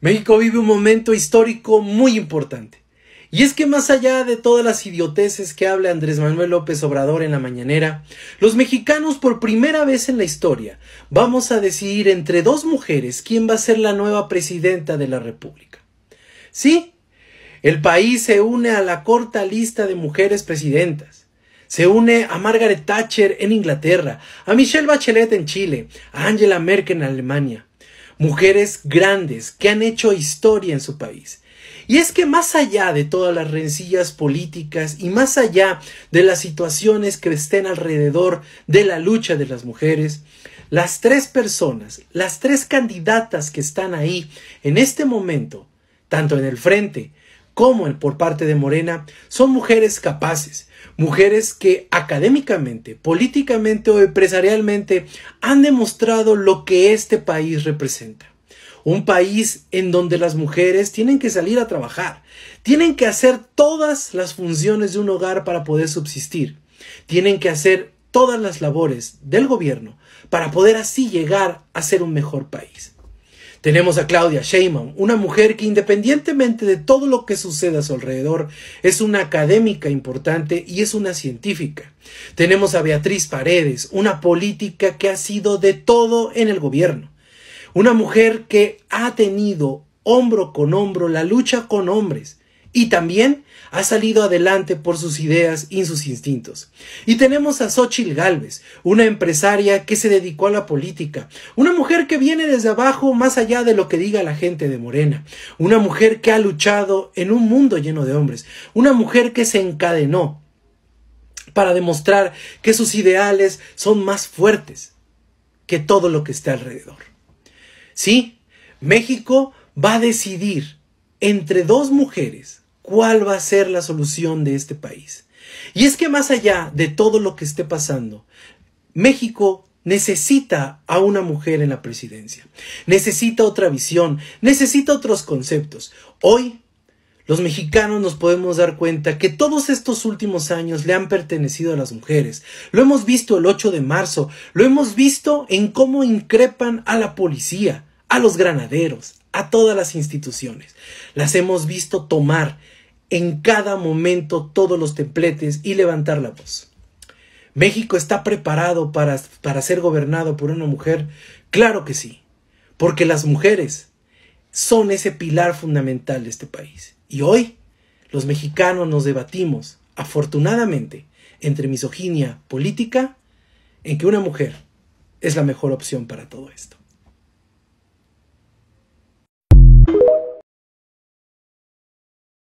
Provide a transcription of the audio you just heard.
México vive un momento histórico muy importante. Y es que más allá de todas las idioteces que habla Andrés Manuel López Obrador en la mañanera, los mexicanos por primera vez en la historia vamos a decidir entre dos mujeres quién va a ser la nueva presidenta de la República. Sí, el país se une a la corta lista de mujeres presidentas. Se une a Margaret Thatcher en Inglaterra, a Michelle Bachelet en Chile, a Angela Merkel en Alemania, mujeres grandes que han hecho historia en su país. Y es que más allá de todas las rencillas políticas y más allá de las situaciones que estén alrededor de la lucha de las mujeres, las tres personas, las tres candidatas que están ahí en este momento, tanto en el frente como el por parte de Morena, son mujeres capaces, mujeres que académicamente, políticamente o empresarialmente han demostrado lo que este país representa. Un país en donde las mujeres tienen que salir a trabajar, tienen que hacer todas las funciones de un hogar para poder subsistir, tienen que hacer todas las labores del gobierno para poder así llegar a ser un mejor país. Tenemos a Claudia Sheinbaum, una mujer que independientemente de todo lo que suceda a su alrededor, es una académica importante y es una científica. Tenemos a Beatriz Paredes, una política que ha sido de todo en el gobierno. Una mujer que ha tenido hombro con hombro la lucha con hombres, y también ha salido adelante por sus ideas y sus instintos. Y tenemos a Xochitl Gálvez, una empresaria que se dedicó a la política, una mujer que viene desde abajo más allá de lo que diga la gente de Morena, una mujer que ha luchado en un mundo lleno de hombres, una mujer que se encadenó para demostrar que sus ideales son más fuertes que todo lo que está alrededor. Sí, México va a decidir entre dos mujeres cuál va a ser la solución de este país. Y es que más allá de todo lo que esté pasando, México necesita a una mujer en la presidencia, necesita otra visión, necesita otros conceptos. Hoy los mexicanos nos podemos dar cuenta que todos estos últimos años le han pertenecido a las mujeres. Lo hemos visto el 8 de marzo, lo hemos visto en cómo increpan a la policía, a los granaderos, a todas las instituciones. Las hemos visto tomar en cada momento todos los templetes y levantar la voz. ¿México está preparado para, para ser gobernado por una mujer? Claro que sí, porque las mujeres son ese pilar fundamental de este país. Y hoy los mexicanos nos debatimos, afortunadamente, entre misoginia política, en que una mujer es la mejor opción para todo esto.